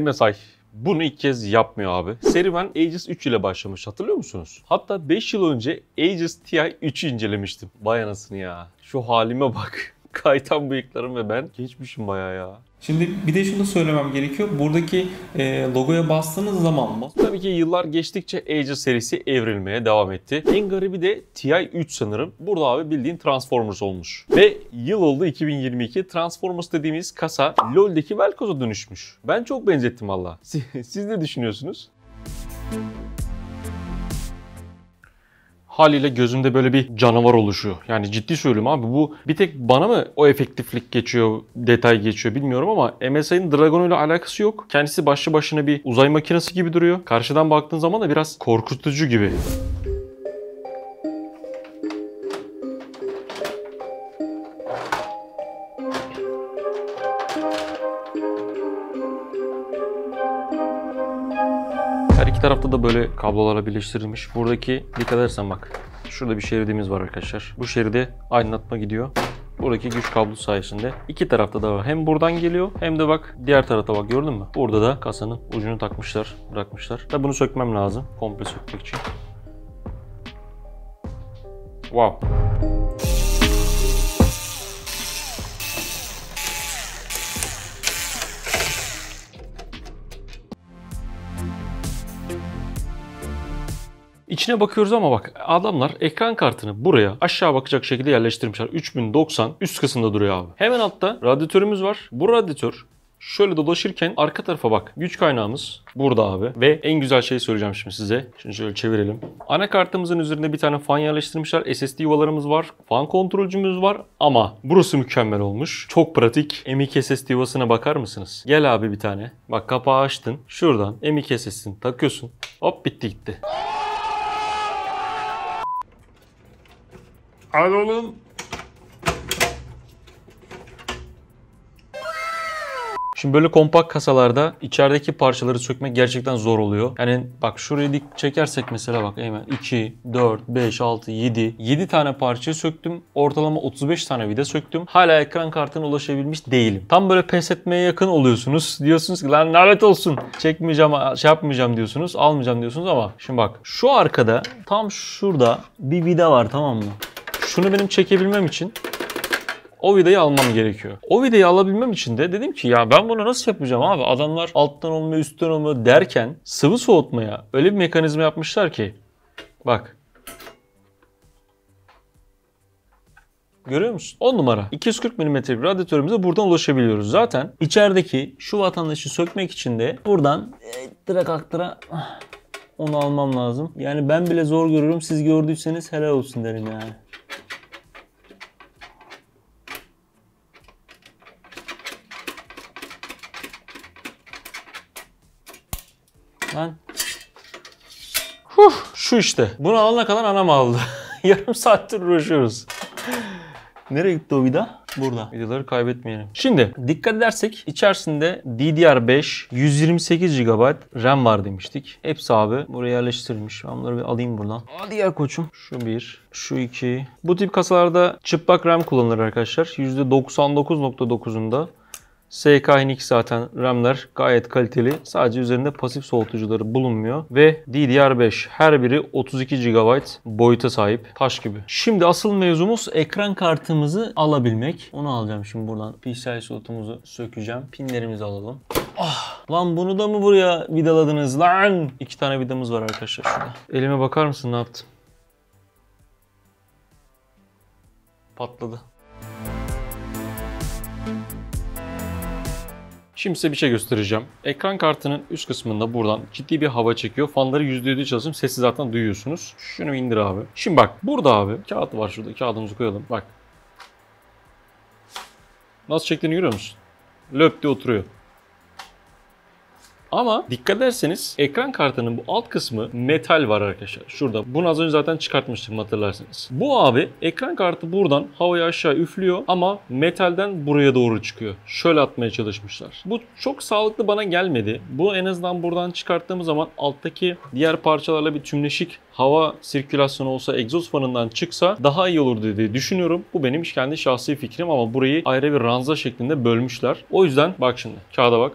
MSI bunu ilk kez yapmıyor abi. Serüven Aegis 3 ile başlamış hatırlıyor musunuz? Hatta 5 yıl önce Aegis TI 3'ü incelemiştim. Vay anasını ya. Şu halime bak. Kaytan bıyıklarım ve ben geçmişim bayağı ya. Şimdi bir de şunu da söylemem gerekiyor. Buradaki e, logoya bastığınız zaman mı? Tabii ki yıllar geçtikçe Aegis serisi evrilmeye devam etti. En garibi de TI-3 sanırım. Burada abi bildiğin Transformers olmuş. Ve yıl oldu 2022. Transformers dediğimiz kasa LoL'deki Velkoz'a dönüşmüş. Ben çok benzettim valla. Siz, siz ne düşünüyorsunuz? Müzik haliyle gözümde böyle bir canavar oluşuyor. Yani ciddi söylüyorum abi bu bir tek bana mı o efektiflik geçiyor, detay geçiyor bilmiyorum ama MSI'nin Dragon ile alakası yok. Kendisi başlı başına bir uzay makinesi gibi duruyor. Karşıdan baktığın zaman da biraz korkutucu gibi. da böyle kablolara birleştirilmiş. Buradaki dikkat edersen bak. Şurada bir şeridimiz var arkadaşlar. Bu şeride aydınlatma gidiyor. Buradaki güç kablosu sayesinde iki tarafta da var. Hem buradan geliyor hem de bak diğer tarafta bak gördün mü? Burada da kasanın ucunu takmışlar, bırakmışlar. Da bunu sökmem lazım komple sökmek için. Wow. İçine bakıyoruz ama bak adamlar ekran kartını buraya aşağı bakacak şekilde yerleştirmişler. 3090 üst kısımda duruyor abi. Hemen altta radyatörümüz var. Bu radyatör Şöyle dolaşırken arka tarafa bak. Güç kaynağımız burada abi. Ve en güzel şeyi söyleyeceğim şimdi size. Şimdi şöyle çevirelim. Anakartımızın üzerinde bir tane fan yerleştirmişler. SSD yuvalarımız var. Fan kontrolcümüz var. Ama burası mükemmel olmuş. Çok pratik. M. M.2 SSD yuvasına bakar mısınız? Gel abi bir tane. Bak kapağı açtın. Şuradan M. M.2 SSD'ni takıyorsun. Hop bitti gitti. Al oğlum. Şimdi böyle kompakt kasalarda içerideki parçaları sökmek gerçekten zor oluyor. Yani bak şuraya dik çekersek mesela bak hemen 2, 4, 5, 6, 7. 7 tane parçayı söktüm. Ortalama 35 tane vida söktüm. Hala ekran kartına ulaşabilmiş değilim. Tam böyle pes etmeye yakın oluyorsunuz. Diyorsunuz ki lan lanet olsun. Çekmeyeceğim, şey yapmayacağım diyorsunuz. Almayacağım diyorsunuz ama şimdi bak şu arkada tam şurada bir vida var tamam mı? şunu benim çekebilmem için o vidayı almam gerekiyor. O vidayı alabilmem için de dedim ki ya ben bunu nasıl yapacağım abi? Adamlar alttan olma üstten olma derken sıvı soğutmaya öyle bir mekanizma yapmışlar ki. Bak. Görüyor musun? 10 numara. 240 mm'lik radyatörümüze buradan ulaşabiliyoruz. Zaten içerideki şu vatandaşı sökmek için de buradan direkt e, aktıra ah, onu almam lazım. Yani ben bile zor görürüm. Siz gördüyseniz helal olsun derim yani. Lan. Huh, şu işte. Bunu alana kadar anam aldı. Yarım saattir uğraşıyoruz. Nereye gitti o vida? Burada. Videoları kaybetmeyelim. Şimdi dikkat edersek içerisinde DDR5 128 GB RAM var demiştik. Hepsi abi buraya yerleştirilmiş. Ben bunları bir alayım buradan. Hadi ya koçum. Şu bir, şu iki. Bu tip kasalarda çıplak RAM kullanılır arkadaşlar. %99.9'unda SKNX zaten RAM'ler gayet kaliteli. Sadece üzerinde pasif soğutucuları bulunmuyor. Ve DDR5 her biri 32 GB boyuta sahip. Taş gibi. Şimdi asıl mevzumuz ekran kartımızı alabilmek. Onu alacağım şimdi buradan. PCI slotumuzu sökeceğim. Pinlerimizi alalım. Ah! Lan bunu da mı buraya vidaladınız lan? İki tane vidamız var arkadaşlar şurada. Elime bakar mısın ne yaptım? Patladı. Şimdi size bir şey göstereceğim. Ekran kartının üst kısmında buradan ciddi bir hava çekiyor. Fanları %7 çalıştım. Sesi zaten duyuyorsunuz. Şunu indir abi. Şimdi bak burada abi kağıt var şurada. Kağıdımızı koyalım. Bak. Nasıl çektiğini görüyor musun? Löp diye oturuyor. Ama dikkat ederseniz ekran kartının bu alt kısmı metal var arkadaşlar. Şurada. Bunu az önce zaten çıkartmıştım hatırlarsanız. Bu abi ekran kartı buradan havaya aşağı üflüyor ama metalden buraya doğru çıkıyor. Şöyle atmaya çalışmışlar. Bu çok sağlıklı bana gelmedi. Bu en azından buradan çıkarttığımız zaman alttaki diğer parçalarla bir tümleşik hava sirkülasyonu olsa egzoz fanından çıksa daha iyi olur diye düşünüyorum. Bu benim kendi şahsi fikrim ama burayı ayrı bir ranza şeklinde bölmüşler. O yüzden bak şimdi kağıda bak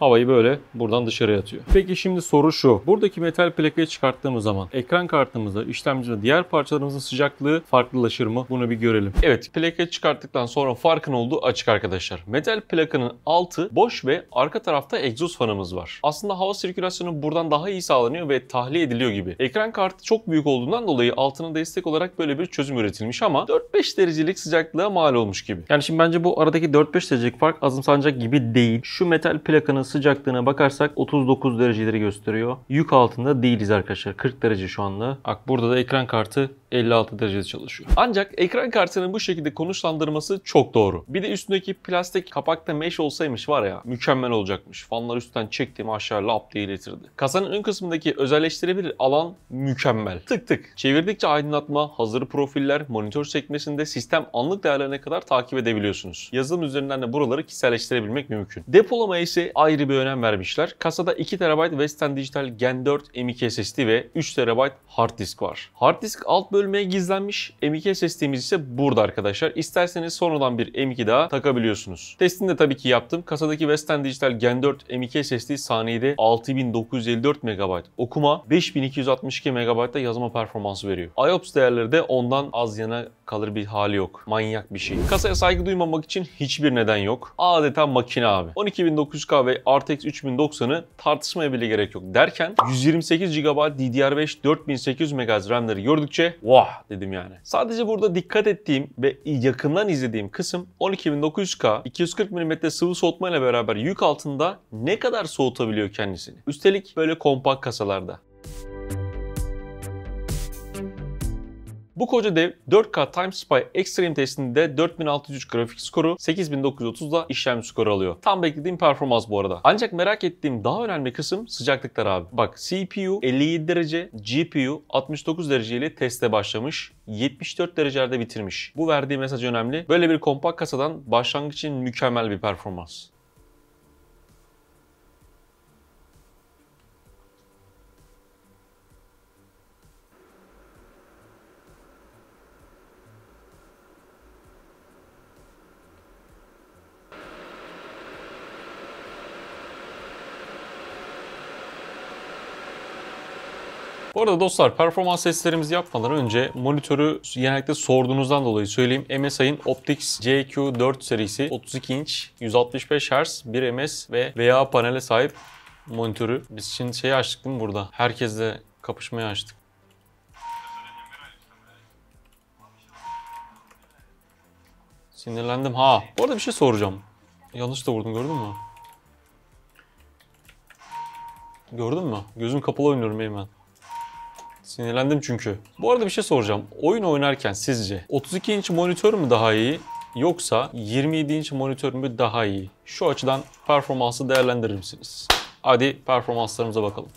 havayı böyle buradan dışarıya atıyor. Peki şimdi soru şu. Buradaki metal plakayı çıkarttığımız zaman ekran kartımızda, işlemcide diğer parçalarımızın sıcaklığı farklılaşır mı? Bunu bir görelim. Evet plakayı çıkarttıktan sonra farkın olduğu açık arkadaşlar. Metal plakanın altı boş ve arka tarafta egzoz fanımız var. Aslında hava sirkülasyonu buradan daha iyi sağlanıyor ve tahliye ediliyor gibi. Ekran kartı çok büyük olduğundan dolayı altına destek olarak böyle bir çözüm üretilmiş ama 4-5 derecelik sıcaklığa mal olmuş gibi. Yani şimdi bence bu aradaki 4-5 derecelik fark azımsanacak gibi değil. Şu metal plakanın sıcaklığına bakarsak 39 dereceleri gösteriyor. Yük altında değiliz arkadaşlar. 40 derece şu anda. Bak burada da ekran kartı 56 derecede çalışıyor. Ancak ekran kartının bu şekilde konuşlandırması çok doğru. Bir de üstündeki plastik kapakta mesh olsaymış var ya mükemmel olacakmış. Fanlar üstten çektiğimi aşağı lap diye iletirdi. Kasanın ön kısmındaki özelleştirebilir alan mükemmel. Tık tık. Çevirdikçe aydınlatma, hazır profiller, monitör çekmesinde sistem anlık değerlerine kadar takip edebiliyorsunuz. Yazılım üzerinden de buraları kişiselleştirebilmek mümkün. Depolama ise ayrı ayrı bir önem vermişler. Kasada 2 TB Western Digital Gen 4 M.2 SSD ve 3 TB hard disk var. Hard disk alt bölmeye gizlenmiş M.2 SSD'miz ise burada arkadaşlar. İsterseniz sonradan bir M.2 daha takabiliyorsunuz. Testini de tabii ki yaptım. Kasadaki Western Digital Gen 4 M.2 SSD saniyede 6954 MB okuma, 5262 MB'da yazma performansı veriyor. IOPS değerleri de ondan az yana kalır bir hali yok. Manyak bir şey. Kasaya saygı duymamak için hiçbir neden yok. Adeta makine abi. 12900K ve RTX 3090'ı tartışmaya bile gerek yok derken 128 GB DDR5 4800 MHz RAM'leri gördükçe vah dedim yani. Sadece burada dikkat ettiğim ve yakından izlediğim kısım 12900K 240 mm sıvı soğutma ile beraber yük altında ne kadar soğutabiliyor kendisini. Üstelik böyle kompakt kasalarda. Bu koca dev 4K TimeSpy Extreme testinde 4603 grafik skoru 8930'da işlem skoru alıyor. Tam beklediğim performans bu arada. Ancak merak ettiğim daha önemli kısım sıcaklıklar abi. Bak CPU 57 derece, GPU 69 derece ile teste başlamış. 74 derecelerde bitirmiş. Bu verdiği mesaj önemli. Böyle bir kompakt kasadan başlangıç için mükemmel bir performans. Bu arada dostlar performans testlerimizi yapmadan önce monitörü genellikle sorduğunuzdan dolayı söyleyeyim. MSI'ın Optics JQ4 serisi 32 inç 165 Hz 1 ms ve VA panele sahip monitörü. Biz şimdi şeyi açtık değil mi burada? Herkesle kapışmayı açtık. Sinirlendim ha. Bu arada bir şey soracağım. Yanlış da vurdum gördün mü? Gördün mü? Gözüm kapalı oynuyorum Eymen. Sinirlendim çünkü. Bu arada bir şey soracağım. Oyun oynarken sizce 32 inç monitör mü daha iyi yoksa 27 inç monitör mü daha iyi? Şu açıdan performansı değerlendirir misiniz? Hadi performanslarımıza bakalım.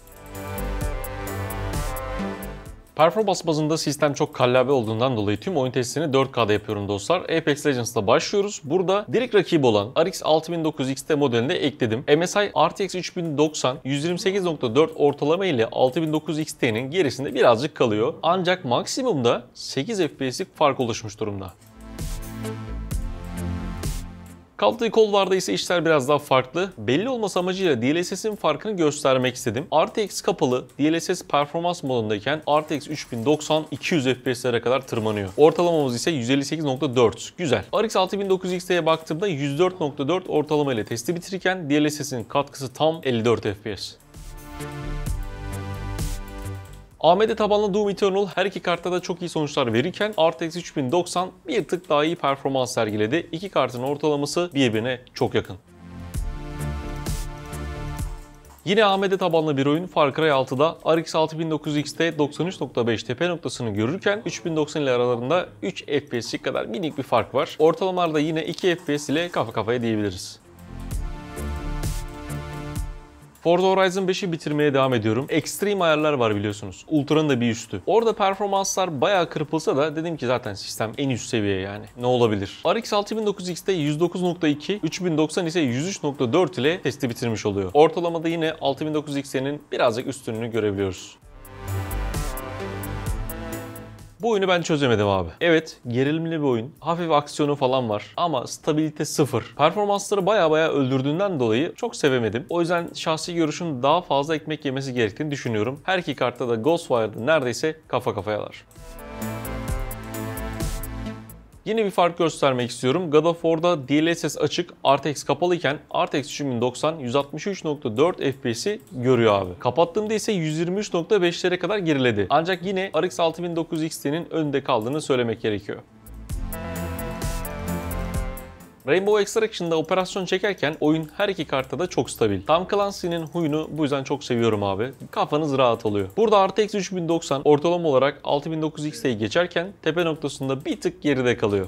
Performans bazında sistem çok kallabe olduğundan dolayı tüm oyun testlerini 4K'da yapıyorum dostlar. Apex Legends'la başlıyoruz. Burada direkt rakibi olan RX 6900 XT modelini ekledim. MSI RTX 3090 128.4 ortalama ile 6900 XT'nin gerisinde birazcık kalıyor. Ancak maksimumda 8 FPS'lik fark oluşmuş durumda. Kaldığı kollarda ise işler biraz daha farklı. Belli olması amacıyla DLSS'in farkını göstermek istedim. RTX kapalı DLSS performans modundayken RTX 3090 200 FPS'lere kadar tırmanıyor. Ortalamamız ise 158.4. Güzel. RX 6900 XT'ye baktığımda 104.4 ortalama ile testi bitirirken DLSS'in katkısı tam 54 FPS. AMD tabanlı Doom Eternal her iki kartta da çok iyi sonuçlar verirken RTX 3090 bir tık daha iyi performans sergiledi. İki kartın ortalaması birbirine çok yakın. Yine AMD tabanlı bir oyun Far Cry 6'da RX 6900X'te 93.5 tepe noktasını görürken 3090 ile aralarında 3 FPS'lik kadar minik bir fark var. Ortalamalarda yine 2 FPS ile kafa kafaya diyebiliriz. Forza Horizon 5'i bitirmeye devam ediyorum. Extreme ayarlar var biliyorsunuz. Ultra'nın da bir üstü. Orada performanslar bayağı kırpılsa da dedim ki zaten sistem en üst seviye yani. Ne olabilir? RX 6900X'te 109.2, 3090 ise 103.4 ile testi bitirmiş oluyor. Ortalamada yine 6900X'nin birazcık üstünlüğünü görebiliyoruz. Bu oyunu ben çözemedim abi. Evet gerilimli bir oyun. Hafif aksiyonu falan var ama stabilite sıfır. Performansları baya baya öldürdüğünden dolayı çok sevemedim. O yüzden şahsi görüşüm daha fazla ekmek yemesi gerektiğini düşünüyorum. Her iki kartta da Ghostwire'da neredeyse kafa kafayalar. Yine bir fark göstermek istiyorum. God of War'da DLSS açık, RTX kapalı RTX 3090 163.4 FPS'i görüyor abi. Kapattığımda ise 123.5'lere kadar geriledi. Ancak yine RX 6900 XT'nin önde kaldığını söylemek gerekiyor. Rainbow Extraction'da operasyon çekerken oyun her iki kartta da çok stabil. Tam Clancy'nin huyunu bu yüzden çok seviyorum abi. Kafanız rahat oluyor. Burada RTX 3090 ortalama olarak 6900 X'e geçerken tepe noktasında bir tık geride kalıyor.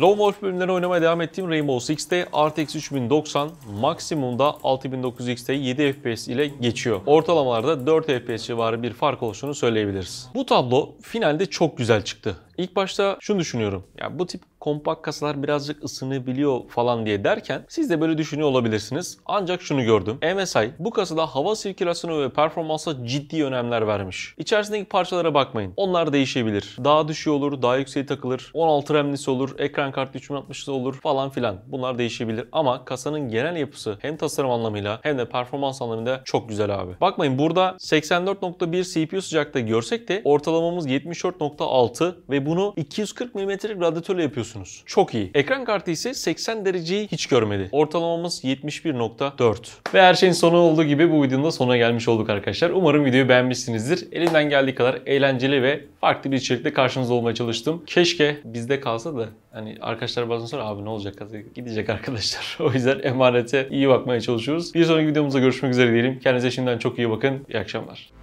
Lone Wolf bölümlerine oynamaya devam ettiğim Rainbow Six'te RTX 3090 maksimumda 6900 X'te 7 FPS ile geçiyor. Ortalamalarda 4 FPS civarı bir fark oluştuğunu söyleyebiliriz. Bu tablo finalde çok güzel çıktı. İlk başta şunu düşünüyorum. Ya bu tip kompakt kasalar birazcık ısınabiliyor falan diye derken siz de böyle düşünüyor olabilirsiniz. Ancak şunu gördüm. MSI bu kasada hava sirkülasyonu ve performansa ciddi önemler vermiş. İçerisindeki parçalara bakmayın. Onlar değişebilir. Daha düşüyor olur, daha yükseğe takılır. 16 RAM'lisi olur, ekran kartı 3060'lı olur falan filan. Bunlar değişebilir ama kasanın genel yapısı hem tasarım anlamıyla hem de performans anlamında çok güzel abi. Bakmayın burada 84.1 CPU sıcakta görsek de ortalamamız 74.6 ve bunu 240 mm radyatörle yapıyorsunuz görüyorsunuz. Çok iyi. Ekran kartı ise 80 dereceyi hiç görmedi. Ortalamamız 71.4. Ve her şeyin sonu olduğu gibi bu videonun da sonuna gelmiş olduk arkadaşlar. Umarım videoyu beğenmişsinizdir. Elinden geldiği kadar eğlenceli ve farklı bir içerikle karşınızda olmaya çalıştım. Keşke bizde kalsa da hani arkadaşlar bazen sonra abi ne olacak gidecek arkadaşlar. o yüzden emanete iyi bakmaya çalışıyoruz. Bir sonraki videomuzda görüşmek üzere diyelim. Kendinize şimdiden çok iyi bakın. İyi akşamlar.